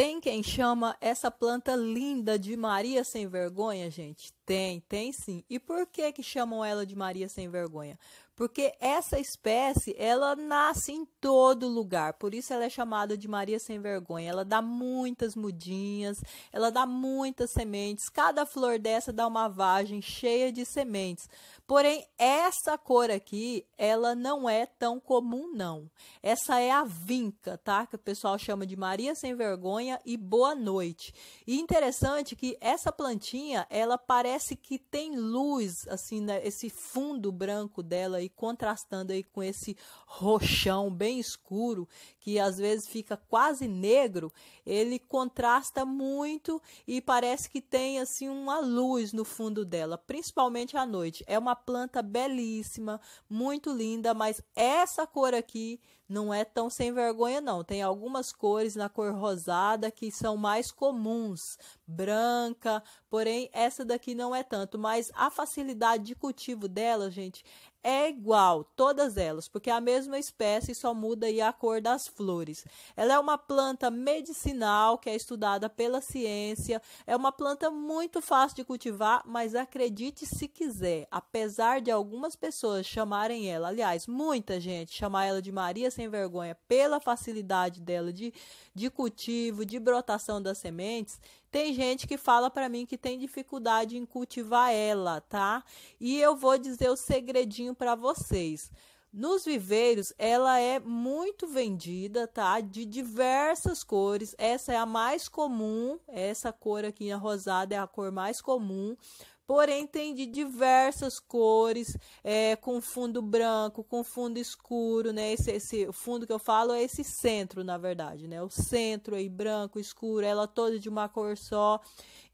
Tem quem chama essa planta linda de Maria sem vergonha, gente? Tem, tem sim. E por que que chamam ela de Maria sem vergonha? porque essa espécie ela nasce em todo lugar, por isso ela é chamada de Maria sem vergonha. Ela dá muitas mudinhas, ela dá muitas sementes. Cada flor dessa dá uma vagem cheia de sementes. Porém, essa cor aqui, ela não é tão comum não. Essa é a vinca, tá? Que o pessoal chama de Maria sem vergonha e boa noite. E interessante que essa plantinha, ela parece que tem luz assim, né? esse fundo branco dela aí contrastando aí com esse roxão bem escuro, que às vezes fica quase negro, ele contrasta muito e parece que tem assim uma luz no fundo dela, principalmente à noite. É uma planta belíssima, muito linda, mas essa cor aqui não é tão sem vergonha não. Tem algumas cores na cor rosada que são mais comuns, branca, porém essa daqui não é tanto, mas a facilidade de cultivo dela, gente, é igual, todas elas, porque é a mesma espécie, só muda a cor das flores. Ela é uma planta medicinal que é estudada pela ciência, é uma planta muito fácil de cultivar, mas acredite se quiser, apesar de algumas pessoas chamarem ela, aliás, muita gente chamar ela de Maria Sem Vergonha pela facilidade dela de, de cultivo, de brotação das sementes, tem gente que fala para mim que tem dificuldade em cultivar ela, tá? E eu vou dizer o segredinho para vocês. Nos viveiros, ela é muito vendida, tá? De diversas cores. Essa é a mais comum. Essa cor aqui, a rosada, é a cor mais comum porém tem de diversas cores, é, com fundo branco, com fundo escuro, né? Esse, esse fundo que eu falo é esse centro, na verdade, né? O centro aí branco, escuro, ela toda de uma cor só,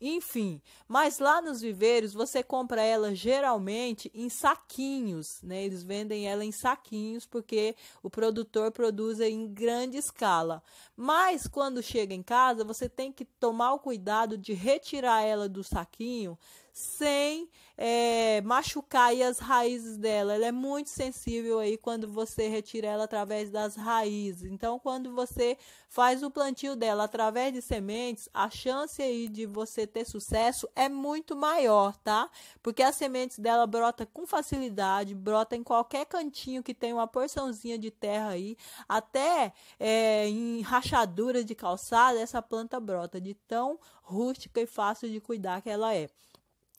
enfim. Mas lá nos viveiros você compra ela geralmente em saquinhos, né? Eles vendem ela em saquinhos porque o produtor produz em grande escala. Mas quando chega em casa você tem que tomar o cuidado de retirar ela do saquinho sem é, machucar as raízes dela. Ela é muito sensível aí quando você retira ela através das raízes. Então, quando você faz o plantio dela através de sementes, a chance aí de você ter sucesso é muito maior, tá? Porque as sementes dela brota com facilidade, brota em qualquer cantinho que tem uma porçãozinha de terra aí, até é, em rachaduras de calçada, essa planta brota de tão rústica e fácil de cuidar que ela é.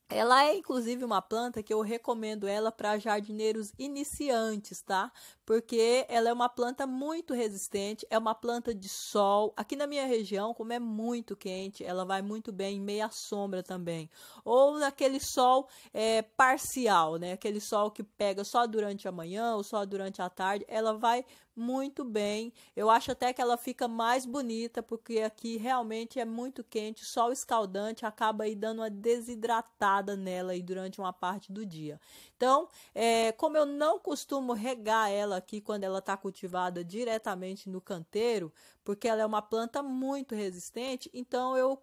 Ela é inclusive uma planta que eu recomendo ela para jardineiros iniciantes, tá? Porque ela é uma planta muito resistente, é uma planta de sol. Aqui na minha região, como é muito quente, ela vai muito bem em meia sombra também. Ou naquele sol é, parcial, né? Aquele sol que pega só durante a manhã ou só durante a tarde, ela vai muito bem. Eu acho até que ela fica mais bonita, porque aqui realmente é muito quente, o sol escaldante acaba aí dando uma desidratada nela aí durante uma parte do dia. Então, é, como eu não costumo regar ela aqui quando ela está cultivada diretamente no canteiro, porque ela é uma planta muito resistente, então eu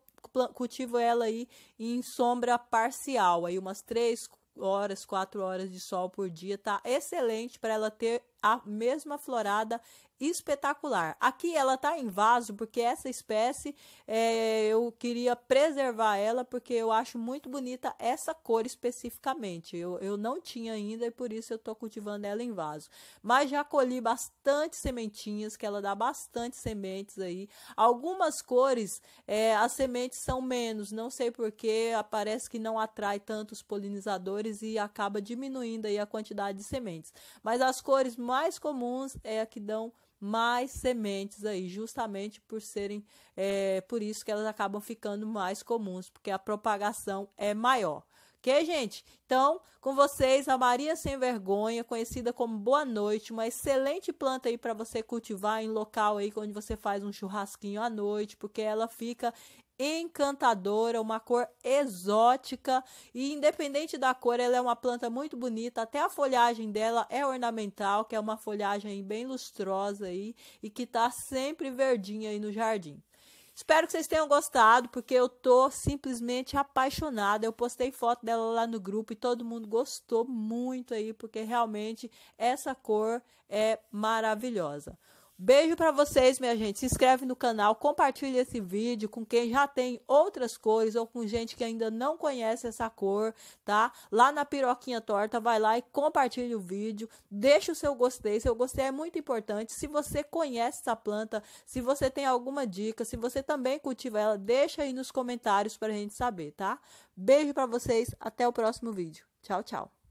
cultivo ela aí em sombra parcial, aí umas três horas, quatro horas de sol por dia, tá excelente para ela ter a mesma florada espetacular. Aqui ela está em vaso porque essa espécie é, eu queria preservar ela porque eu acho muito bonita essa cor especificamente. Eu, eu não tinha ainda e por isso eu estou cultivando ela em vaso. Mas já colhi bastante sementinhas, que ela dá bastante sementes aí. Algumas cores é, as sementes são menos, não sei porque parece que não atrai tantos polinizadores e acaba diminuindo aí a quantidade de sementes. Mas as cores mais comuns é a que dão mais sementes aí, justamente por serem, é, por isso que elas acabam ficando mais comuns, porque a propagação é maior. Ok, gente? Então, com vocês, a Maria Sem Vergonha, conhecida como Boa Noite, uma excelente planta aí para você cultivar em local aí onde você faz um churrasquinho à noite, porque ela fica encantadora, uma cor exótica e independente da cor, ela é uma planta muito bonita, até a folhagem dela é ornamental, que é uma folhagem bem lustrosa aí e que tá sempre verdinha aí no jardim. Espero que vocês tenham gostado, porque eu tô simplesmente apaixonada. Eu postei foto dela lá no grupo e todo mundo gostou muito aí, porque realmente essa cor é maravilhosa. Beijo para vocês, minha gente. Se inscreve no canal, compartilha esse vídeo com quem já tem outras cores ou com gente que ainda não conhece essa cor, tá? Lá na Piroquinha Torta, vai lá e compartilha o vídeo, deixa o seu gostei. Seu gostei é muito importante. Se você conhece essa planta, se você tem alguma dica, se você também cultiva ela, deixa aí nos comentários para a gente saber, tá? Beijo para vocês, até o próximo vídeo. Tchau, tchau.